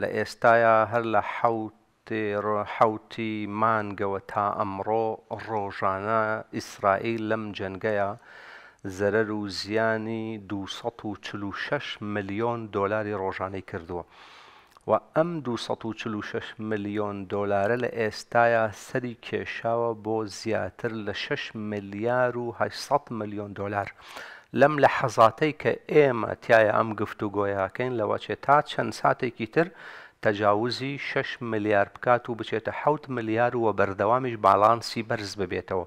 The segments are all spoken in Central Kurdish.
لە ئێستایا هەر لە حوتی مانگەوە تا ئەمڕۆ ڕۆژانە ئیسرائیل لەم جەنگەیە زەرەر و زیانی 246 ملیۆن دۆلاری ڕۆژانەی کردووە و ئەم 246 ملیۆن دۆلارە لە ئێستایا سەری کێشاوە بۆ زیاتر لە 6 ملیار و 800 ملیۆن دۆلار. لەم لە حەزاتەی کە ئێمە تایە ئەم گفت و گۆیاکەین لەوەچێت تا چەند ساتێکی تر تەجاوزی 6 ملیار بکات و بچێتە حوت ملیار وە بەردەوامیش باڵانسی بەرز ببێتەوە.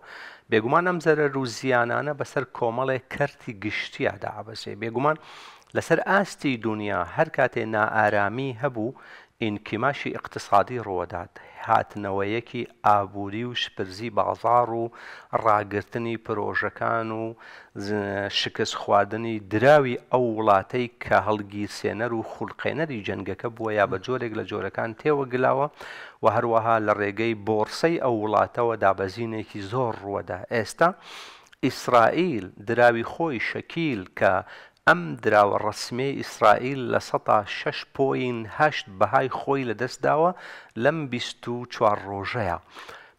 بێگومان ئەم زەرە روزیانانە بەسەر کۆمەڵێ کەرتی گشتیادا عبەسێ بێگومان لەسەر ئاستی دنیا هەر کاتێ نائارامی هەبوو ئینکیماشی اقتصادی ڕوەدات هاتنەوەیەکی ئابووری و شپرزی بازار و ڕاگررتنی پرۆژەکان و شکست خواردنی دراوی ئەو وڵاتەی کە هەڵگی سێنەر و خوڵقێنەری جەنگەکە بووە یا بە جۆرێک لە جۆرەکان تێوە گلاوە و هەروەها لە ڕێگەی بۆرسەی ئەو وڵاتەوە دابەزینێکی زۆر ڕوەدا ئێستا. ئیسرائیل دراوی خۆی شەکیل کە ئەم دراوە ڕسمێ ئیسرائیل لە 106 پۆین هەشت بەهای خۆی لە دەستداوە لەم 24 ڕۆژەیە.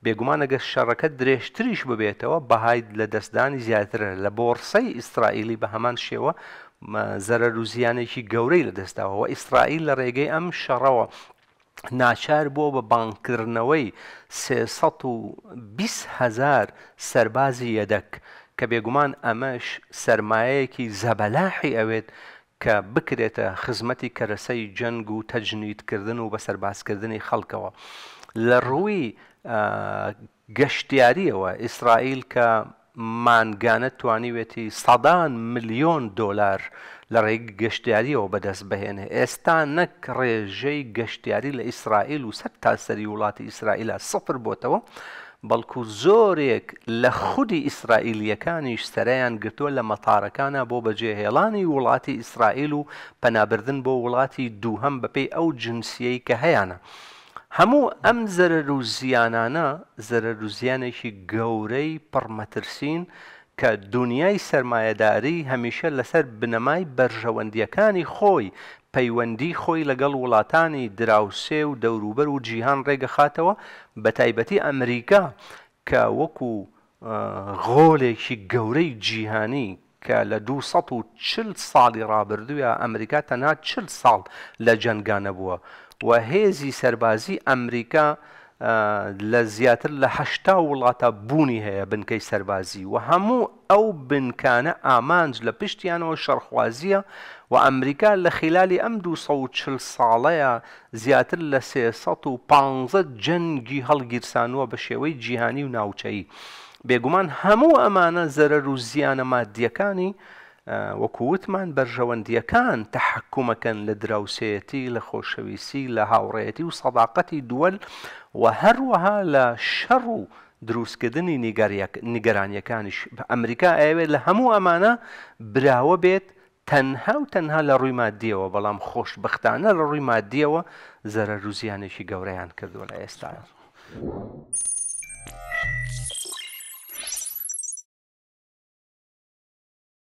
بێگومانەگە شەڕەکە درێژتریش ببێتەوە بەهای لە دەستدانی زیاترە لە بۆڕسەی ئیسرائیلی بە هەمان شێوە زەرەر و زیانێکی گەورەی لە دەستداوەوە ئیسرائیل لە ڕێگەی ئەم شەڕەوە ناچار بووە بە بانکردنەوەی 320 هزار سربازی یەدەک کە بێگومان ئەمەش سرمایەکی زەبەلاحی ئەوێت کە بکرێتە خزمەتی کەرەسەی جەنگ و تەجنیتکردن و بە سەرباسکردنی خەڵکەوە لە ڕووی گەشتیاریەوە ئیسرائیل کە مانگانە توانیوێتی سەدان میلیۆن دۆلار لە ڕێی گەشتیاریەوە بەدەست بهێنێ ئێستا نەک ڕێژەی گەشتیاری لە ئیسرائیل و سەر تاسەری وڵاتی ئیسرائیلە سەفر بۆتەوە بەڵکو زۆرێک لە خودی ئیسرائیلیەکانیش سەریان گرتووە لە مەتارەکانە بۆ بەجێهێڵانی وڵاتی ئیسرائیل و پەنابردن بۆ وڵاتی دووهەم بەپێی ئەو جنسیەی کە هەیەە. هەموو ئەم زەرەر و زیانانە زەرەر و زیانێکی گەورەی پڕمەترسین، کە دنیای سرمایهداری هەمیشە لەسەر بنەمای بەرژەوەندیەکانی خۆی پەیوەندی خۆی لەگەڵ وڵاتانی دراوسێ و دەوروبەر و جیهان ڕێگەخاتەوە بە تایبەتی ئەمریکا کە وەکو غۆلێکی گەورەی جیهانی کە لە 240 ساڵی ڕابردووە ئەمریکا تەنها 40 ساڵ لە جەنگانە بووە و هێزی سەربازی ئەمریکا لە زیاتر لە هەشتا وڵاتە بوونی هەیە بنکەی سەربازی و هەموو ئەو بنکانە ئامانج لە پشتیانەوە شەرخوازیە و ئەمریکا لە خلالی ئەم دو چل ساڵەیە زیاتر لە سێسە و پ جەنگی هەڵگیرسانووە بە شێوەی جیهانی و ناوچەی بێگومان هەموو ئەمانە زەرەر و زیانە مادیەکانی وەکووتمان بەرژەوەندیەکان تەحکومەکەن لە دراوسەتی لە خۆشەویستی لە هاوڕێتی و سەداقەتی دووەل و هەروەها لە شەڕ و دروستکردنی نیگەرانیەکانیش بە ئەمریکا ئاوێت لە هەموو ئەمانە براوە بێت تەنها و تەنها لە ڕووی مادیەوە بەڵام خۆش بختانە لە ڕووی مادیەوە زەرە روزیانێکی گەورەیان کردو لە ئێستا.